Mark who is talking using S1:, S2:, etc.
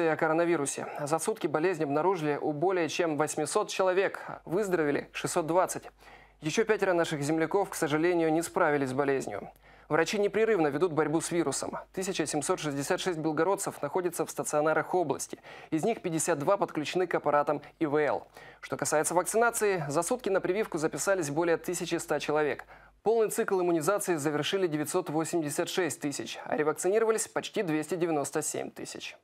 S1: о коронавирусе. За сутки болезнь обнаружили у более чем 800 человек, выздоровели 620. Еще пятеро наших земляков, к сожалению, не справились с болезнью. Врачи непрерывно ведут борьбу с вирусом. 1766 белгородцев находятся в стационарах области. Из них 52 подключены к аппаратам ИВЛ. Что касается вакцинации, за сутки на прививку записались более 1100 человек. Полный цикл иммунизации завершили 986 тысяч, а ревакцинировались почти 297 тысяч.